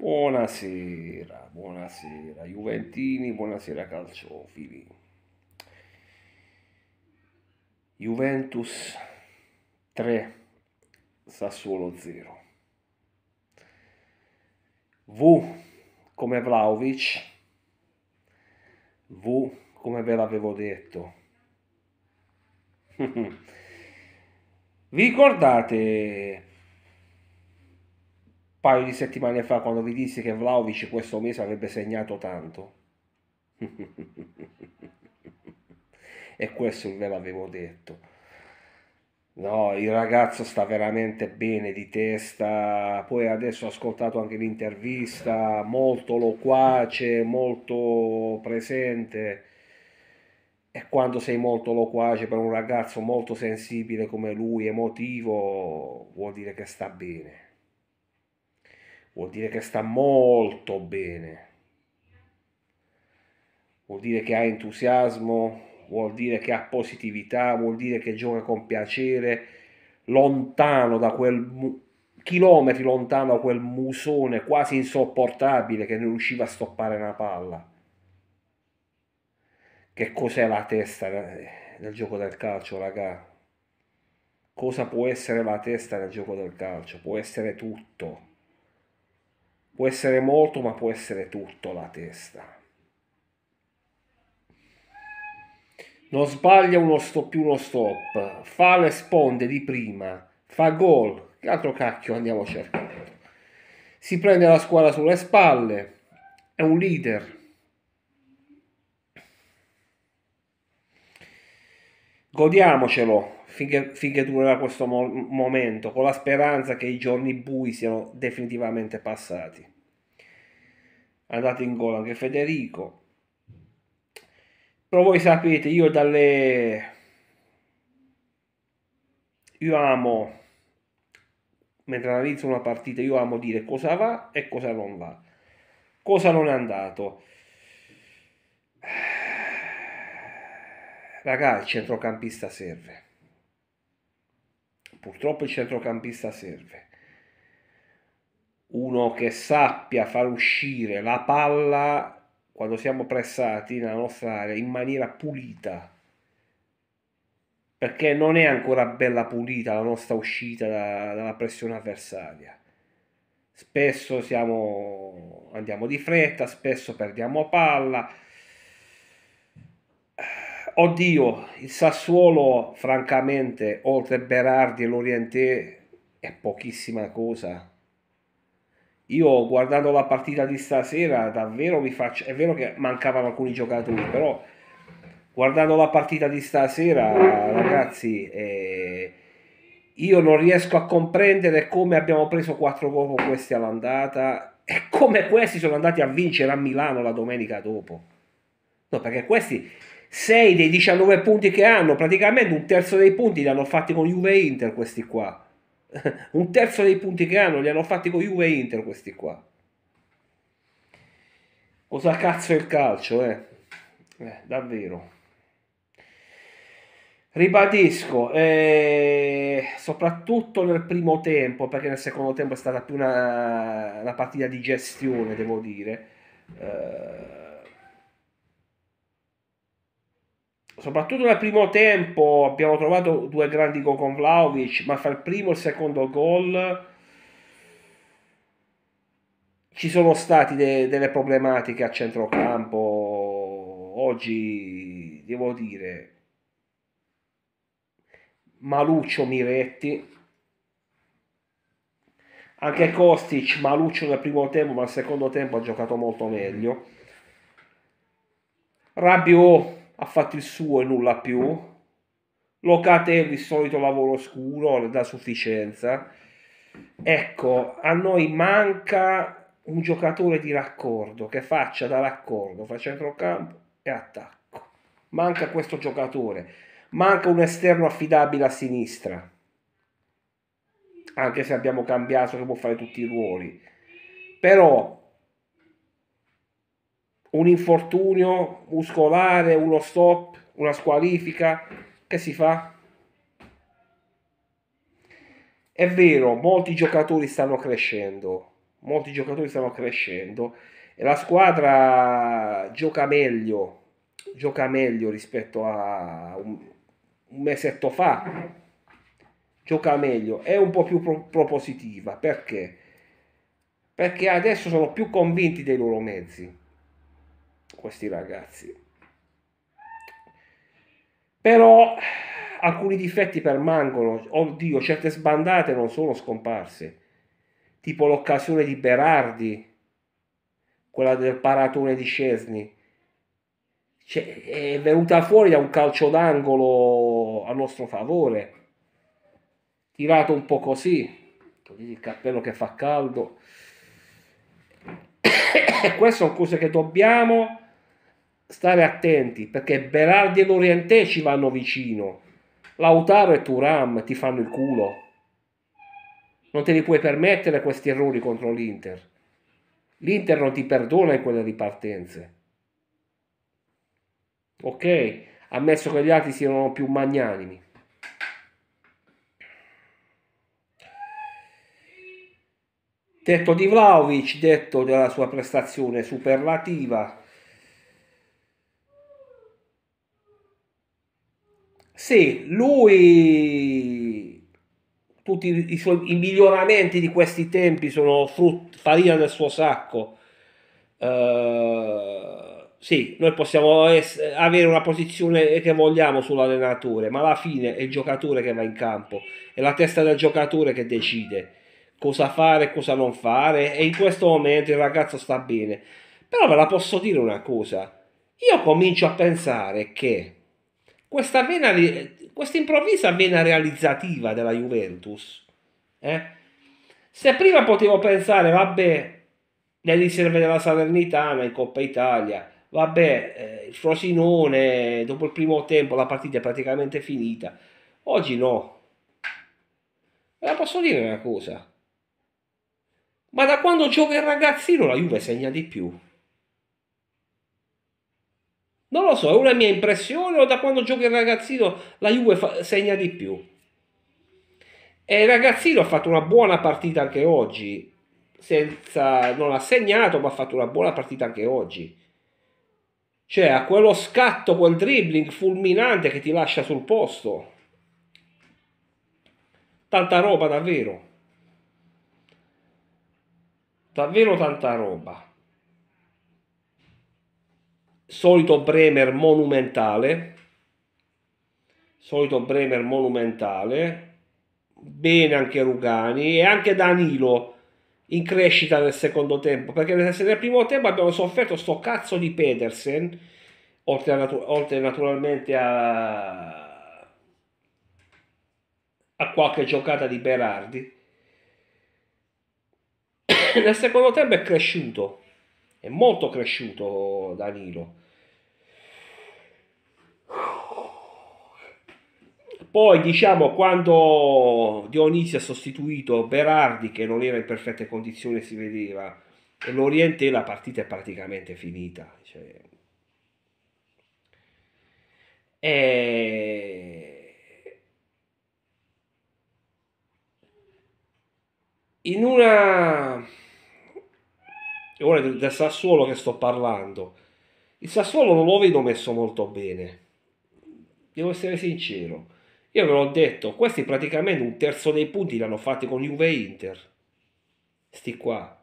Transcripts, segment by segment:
Buonasera, buonasera Juventini, buonasera calciofili. Juventus 3, Sassuolo 0. V come Vlaovic, V come ve l'avevo detto. Vi ricordate paio di settimane fa quando vi dissi che Vlaovic questo mese avrebbe segnato tanto. e questo ve l'avevo detto. No, il ragazzo sta veramente bene di testa, poi adesso ho ascoltato anche l'intervista, molto loquace, molto presente. E quando sei molto loquace per un ragazzo molto sensibile come lui, emotivo, vuol dire che sta bene vuol dire che sta molto bene, vuol dire che ha entusiasmo, vuol dire che ha positività, vuol dire che gioca con piacere, lontano da quel mu- chilometri lontano da quel musone quasi insopportabile che non riusciva a stoppare una palla. Che cos'è la testa eh, nel gioco del calcio, raga? Cosa può essere la testa nel gioco del calcio? Può essere tutto Può essere molto, ma può essere tutto la testa. Non sbaglia uno stop più uno stop, fa le sponde di prima, fa gol, che altro cacchio andiamo a cercare. Si prende la squadra sulle spalle, è un leader. Godiamocelo, finché, finché durerà questo mo- momento, con la speranza che i giorni bui siano definitivamente passati. Andate in gola anche Federico. Però voi sapete, io dalle... Io amo, mentre analizzo una partita, io amo dire cosa va e cosa non va. Cosa non è andato. Ragazzi, il centrocampista serve. Purtroppo il centrocampista serve. Uno che sappia far uscire la palla quando siamo pressati nella nostra area in maniera pulita. Perché non è ancora bella pulita la nostra uscita da, dalla pressione avversaria. Spesso siamo, andiamo di fretta, spesso perdiamo palla, Oddio, il Sassuolo, francamente, oltre Berardi e Lorientè, è pochissima cosa. Io guardando la partita di stasera, davvero mi faccio. È vero che mancavano alcuni giocatori, però guardando la partita di stasera, ragazzi, eh, io non riesco a comprendere come abbiamo preso 4 gol con questi all'andata e come questi sono andati a vincere a Milano la domenica dopo. No, perché questi 6 dei 19 punti che hanno, praticamente un terzo dei punti li hanno fatti con Juve e Inter questi qua. un terzo dei punti che hanno li hanno fatti con Juve e Inter questi qua. Cosa cazzo è il calcio, eh? eh davvero. Ribadisco, eh, soprattutto nel primo tempo, perché nel secondo tempo è stata più una, una partita di gestione, devo dire. Eh, soprattutto nel primo tempo abbiamo trovato due grandi gol con Vlaovic, ma fra il primo e il secondo gol ci sono state de- delle problematiche a centrocampo. Oggi devo dire Maluccio Miretti. Anche Kostic, Maluccio nel primo tempo, ma nel secondo tempo ha giocato molto meglio. Rabiot ha fatto il suo e nulla più. Locatelli, il solito lavoro scuro, da sufficienza. Ecco, a noi manca un giocatore di raccordo che faccia da raccordo fra centrocampo e attacco. Manca questo giocatore. Manca un esterno affidabile a sinistra. Anche se abbiamo cambiato che può fare tutti i ruoli. Però un infortunio muscolare, uno stop, una squalifica, che si fa? È vero, molti giocatori stanno crescendo, molti giocatori stanno crescendo e la squadra gioca meglio, gioca meglio rispetto a un, un mesetto fa, gioca meglio, è un po' più pro- propositiva, perché? Perché adesso sono più convinti dei loro mezzi questi ragazzi. Però alcuni difetti permangono, oddio, certe sbandate non sono scomparse, tipo l'occasione di Berardi, quella del paratone di Cesni, cioè, è venuta fuori da un calcio d'angolo a nostro favore, tirato un po' così, il cappello che fa caldo, e queste sono cose che dobbiamo stare attenti perché Berardi e Lorientè ci vanno vicino. Lautaro e Turam ti fanno il culo. Non te li puoi permettere questi errori contro l'Inter. L'Inter non ti perdona in quelle ripartenze. Ok, ammesso che gli altri siano più magnanimi. Detto di Vlaovic, detto della sua prestazione superlativa, Sì, lui, tutti i suoi i miglioramenti di questi tempi sono frut, farina del suo sacco. Uh, sì, noi possiamo essere, avere una posizione che vogliamo sull'allenatore, ma alla fine è il giocatore che va in campo, è la testa del giocatore che decide cosa fare e cosa non fare e in questo momento il ragazzo sta bene. Però ve la posso dire una cosa, io comincio a pensare che questa, vena, questa improvvisa vena realizzativa della Juventus, eh? se prima potevo pensare, vabbè, le riserve della Salernitana in Coppa Italia, vabbè, eh, il Frosinone, dopo il primo tempo la partita è praticamente finita, oggi no. Ve la posso dire una cosa? Ma da quando gioca il ragazzino la Juve segna di più. Non lo so, è una mia impressione o da quando gioca il ragazzino la Juve fa- segna di più. E il ragazzino ha fatto una buona partita anche oggi. Senza, non ha segnato, ma ha fatto una buona partita anche oggi. Cioè, ha quello scatto, quel dribbling fulminante che ti lascia sul posto. Tanta roba, davvero. Davvero tanta roba solito Bremer monumentale, solito Bremer monumentale, bene anche Rugani e anche Danilo in crescita nel secondo tempo, perché nel primo tempo abbiamo sofferto sto cazzo di Pedersen, oltre, natu- oltre naturalmente a... a qualche giocata di Berardi, nel secondo tempo è cresciuto è molto cresciuto Danilo. Poi diciamo quando Dionisi ha sostituito Berardi che non era in perfette condizioni si vedeva l'Oriente la partita è praticamente finita. Cioè... E... In una e ora del, del Sassuolo che sto parlando. Il Sassuolo non lo vedo messo molto bene, devo essere sincero. Io ve l'ho detto, questi praticamente un terzo dei punti l'hanno fatti con Juve Inter. Sti qua.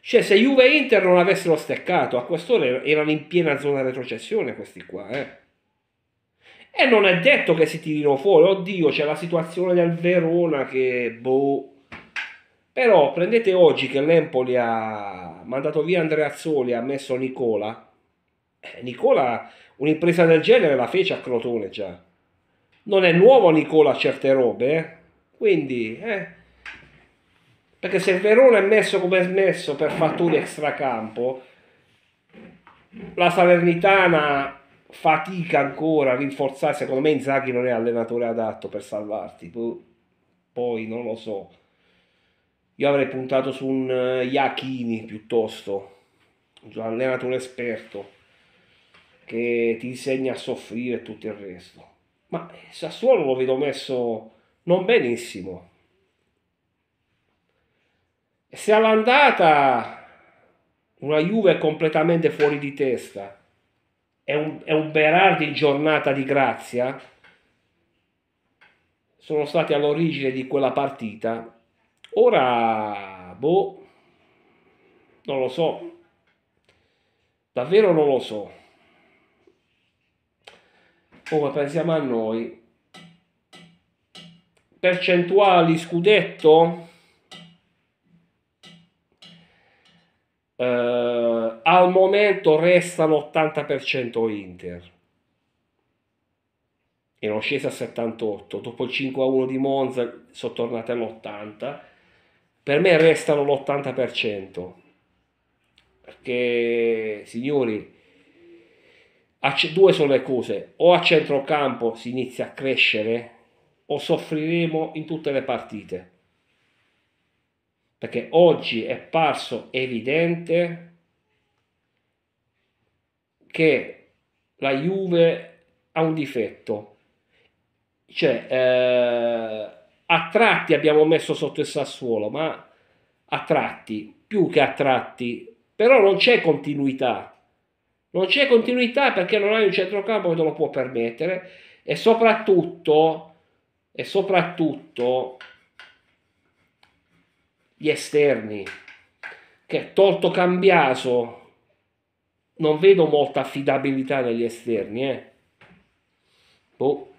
Cioè, se Juve e Inter non avessero steccato, a quest'ora er-, erano in piena zona retrocessione questi qua, eh. E non è detto che si tirino fuori, oddio, c'è la situazione del Verona che, boh, però prendete oggi che l'Empoli ha mandato via Andrea Zoli ha messo Nicola. Eh, Nicola un'impresa del genere la fece a Crotone già. Non è nuovo Nicola a certe robe, eh? quindi... Eh. Perché se Verona è messo come è messo per fatture extracampo, la Salernitana fatica ancora a rinforzare. Secondo me Inzaghi non è allenatore adatto per salvarti. Boh, poi non lo so io avrei puntato su un eh, Iachini piuttosto, un allenatore esperto che ti insegna a soffrire e tutto il resto. Ma Sassuolo lo vedo messo non benissimo. E se all'andata una Juve completamente fuori di testa è un, è un Berardi in giornata di grazia, sono stati all'origine di quella partita Ora, boh, non lo so, davvero non lo so. Come oh, pensiamo a noi? Percentuali scudetto? Eh, al momento resta l'80% Inter erano scese a 78, dopo il 5 a 1 di Monza sono tornate all'80 per me restano l'80%, perché signori, due sono le cose, o a centrocampo si inizia a crescere o soffriremo in tutte le partite, perché oggi è parso evidente che la Juve ha un difetto, cioè eh, a tratti abbiamo messo sotto il Sassuolo, ma a tratti, più che a tratti, però non c'è continuità. Non c'è continuità perché non hai un centrocampo che te lo può permettere e soprattutto, e soprattutto gli esterni, che tolto Cambiaso non vedo molta affidabilità negli esterni. Eh. Boh.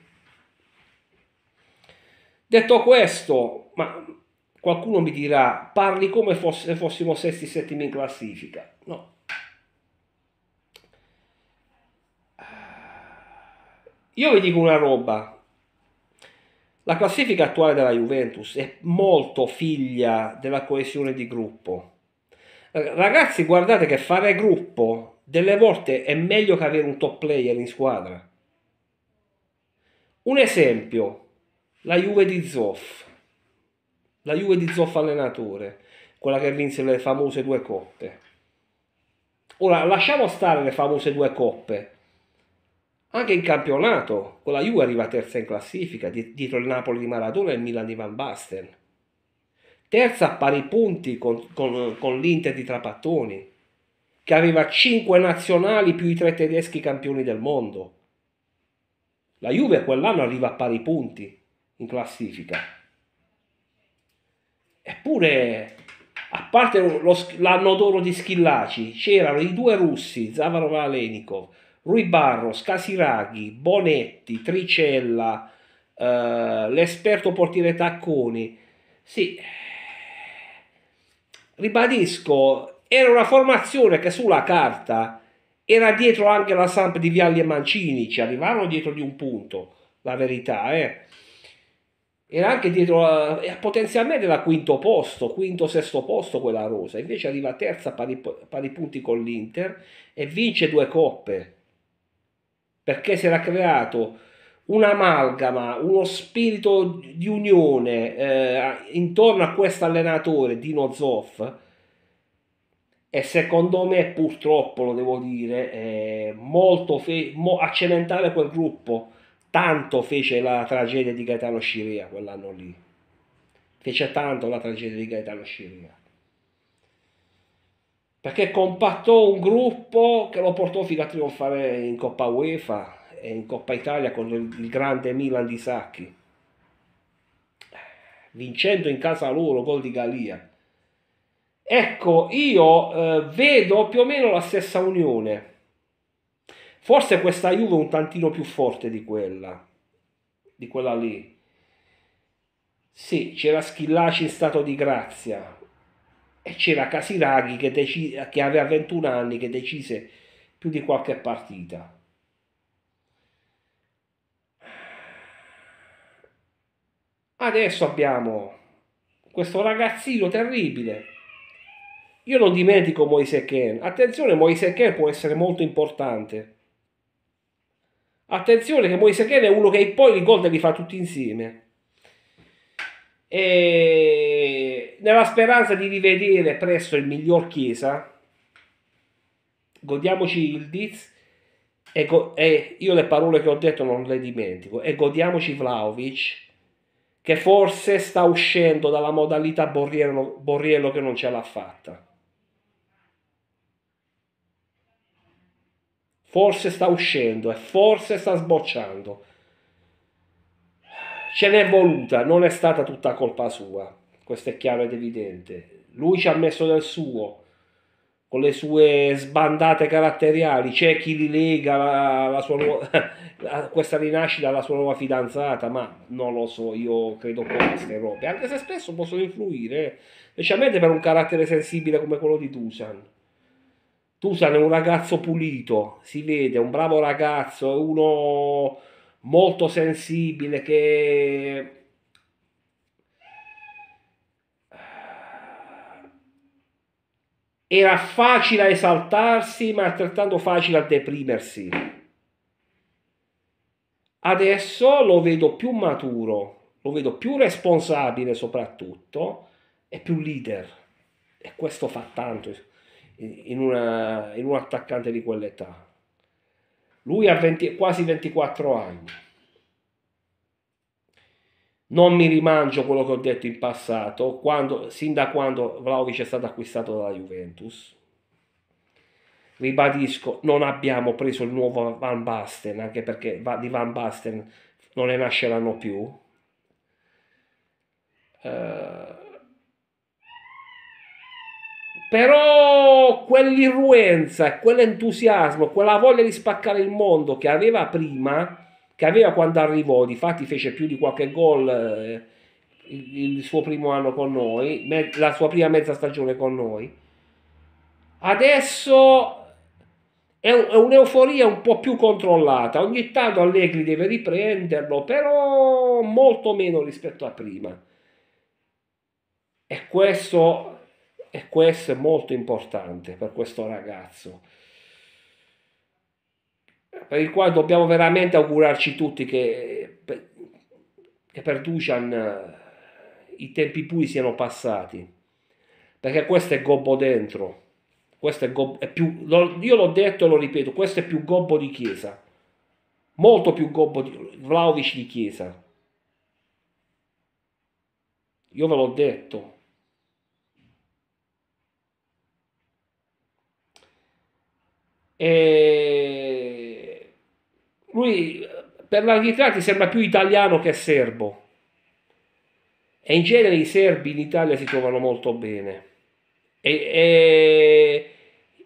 Detto questo, ma qualcuno mi dirà, parli come se fossimo sesti, settimi in classifica. No. Ah. Io vi dico una roba, la classifica attuale della Juventus è molto figlia della coesione di gruppo. Ragazzi, guardate che fare gruppo delle volte è meglio che avere un top player in squadra. Un esempio, la Juve di Zoff, la Juve di Zoff allenatore, quella che vinse le famose due coppe. Ora lasciamo stare le famose due coppe. Anche in campionato, con la Juve arriva terza in classifica, dietro il Napoli di Maradona e il Milan di Van Basten. Terza a pari punti con, con, con l'Inter di Trapattoni, che aveva 5 nazionali più i tre tedeschi campioni del mondo. La Juve quell'anno arriva a pari punti, in classifica. Eppure, a parte lo, l'anno d'oro di Schillaci, c'erano i due russi, Zavaro Malenikov, Rui Barros, Casiraghi, Bonetti, Tricella, eh, l'esperto portiere Tacconi. Sì, ribadisco, era una formazione che sulla carta era dietro anche la Samp di Vialli e Mancini, ci arrivarono dietro di un punto, la verità, eh era anche dietro a, potenzialmente da quinto posto, quinto sesto posto quella rosa, invece arriva terza pari, pari, punti con l'Inter e vince due coppe, perché si era creato un'amalgama, uno spirito di unione eh, intorno a questo allenatore Dino Zoff e secondo me purtroppo lo devo dire eh, molto fe- mo- a cementare quel gruppo tanto fece la tragedia di Gaetano Sciria quell'anno lì, fece tanto la tragedia di Gaetano Sciria. perché compattò un gruppo che lo portò fino a trionfare in Coppa UEFA e in Coppa Italia con il grande Milan di Sacchi, vincendo in casa loro gol di Galia. Ecco, io eh, vedo più o meno la stessa unione Forse questa Juve è un tantino più forte di quella, di quella lì. Sì, c'era Schillaci in stato di grazia e c'era Casiraghi che, dec- che aveva 21 anni che decise più di qualche partita. Adesso abbiamo questo ragazzino terribile. Io non dimentico Moise Ken. Attenzione, Moise Ken può essere molto importante Attenzione che Moise Ken è uno che poi li gol li fa tutti insieme. E nella speranza di rivedere presto il miglior Chiesa, godiamoci il Diz e, go- e io le parole che ho detto non le dimentico e godiamoci Vlaovic che forse sta uscendo dalla modalità Borriello, Borriello che non ce l'ha fatta. forse sta uscendo e forse sta sbocciando. Ce n'è voluta, non è stata tutta colpa sua, questo è chiaro ed evidente. Lui ci ha messo del suo, con le sue sbandate caratteriali, c'è chi li lega la, la sua nuova, la, questa rinascita alla sua nuova fidanzata, ma non lo so, io credo che queste robe, anche se spesso possono influire, eh. specialmente per un carattere sensibile come quello di Dusan tu sei un ragazzo pulito, si vede, un bravo ragazzo, uno molto sensibile che era facile a esaltarsi ma altrettanto facile a deprimersi. Adesso lo vedo più maturo, lo vedo più responsabile soprattutto e più leader e questo fa tanto in, una, in un attaccante di quell'età. Lui ha 20, quasi 24 anni. Non mi rimangio quello che ho detto in passato, quando, sin da quando Vlaovic è stato acquistato dalla Juventus. Ribadisco, non abbiamo preso il nuovo Van Basten, anche perché di Van Basten non ne nasceranno più. Uh, però quell'irruenza e quell'entusiasmo, quella voglia di spaccare il mondo che aveva prima, che aveva quando arrivò, difatti fece più di qualche gol eh, il, suo primo anno con noi, la sua prima mezza stagione con noi, adesso è, è un'euforia un po' più controllata, ogni tanto Allegri deve riprenderlo, però molto meno rispetto a prima. E questo e questo è molto importante per questo ragazzo, per il quale dobbiamo veramente augurarci tutti che, che per Dujan eh, i tempi puri siano passati, perché questo è gobbo dentro, questo è, gobbo, è più, io l'ho detto e lo ripeto, questo è più gobbo di Chiesa, molto più gobbo di Vlaovic di Chiesa. Io ve l'ho detto, E lui per l'arbitrato tratti sembra più italiano che serbo. E in genere i serbi in Italia si trovano molto bene. E, e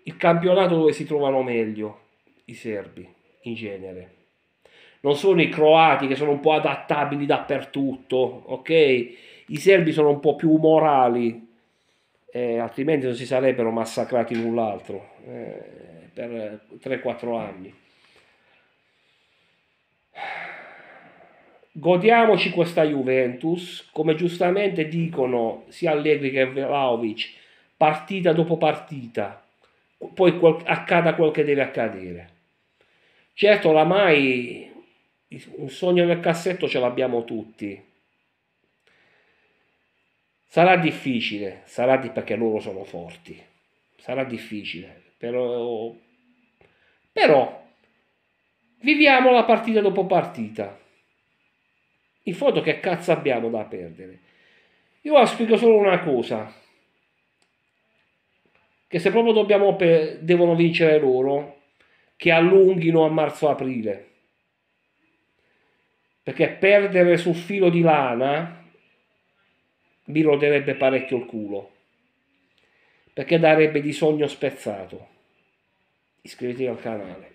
il campionato dove si trovano meglio i serbi in genere. Non sono i croati che sono un po' adattabili dappertutto, ok? I serbi sono un po' più morali, eh, altrimenti non si sarebbero massacrati null'altro Eh, per 3-4 anni. Godiamoci questa Juventus, come giustamente dicono sia Allegri che Vlaovic, partita dopo partita, poi qual- accada quel che deve accadere. Certo, oramai un sogno nel cassetto ce l'abbiamo tutti. Sarà difficile, sarà di- perché loro sono forti, sarà difficile però, però viviamo la partita dopo partita. In fondo che cazzo abbiamo da perdere? Io auspico solo una cosa, che se proprio dobbiamo per, devono vincere loro, che allunghino a marzo-aprile. Perché perdere sul filo di lana mi roderebbe parecchio il culo, perché darebbe di sogno spezzato. iscriviti al canale